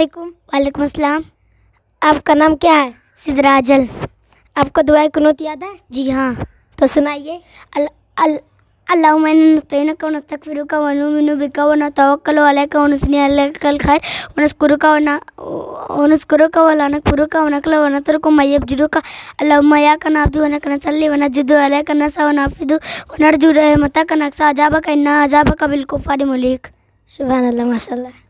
वालेकुम वालेकुम अस्सलाम आपका नाम क्या है सिदराजल आपको दुआ कनौत याद है जी हाँ तो सुनाइए अल्लाह मैंने तक फिर का बिका वना तवक्कल वाले का वनुसनी अल्लाह कल खैर का वना वनस्कुरु का वलाना कुरु का को जुरु का अल्लाह मया का वना सल्ली वना जिदु अल्लाह वना फिदु मता का नक्सा का इन्ना का सुभान अल्लाह माशाल्लाह